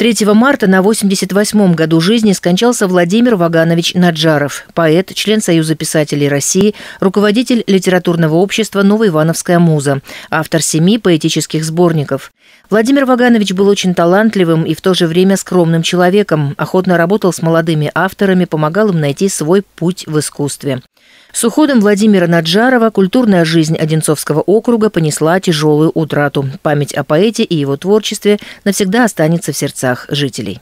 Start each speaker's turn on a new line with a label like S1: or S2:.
S1: 3 марта на 88-м году жизни скончался Владимир Ваганович Наджаров, поэт, член Союза писателей России, руководитель литературного общества «Новоивановская муза», автор семи поэтических сборников. Владимир Ваганович был очень талантливым и в то же время скромным человеком, охотно работал с молодыми авторами, помогал им найти свой путь в искусстве. С уходом Владимира Наджарова культурная жизнь Одинцовского округа понесла тяжелую утрату. Память о поэте и его творчестве навсегда останется в сердцах жителей.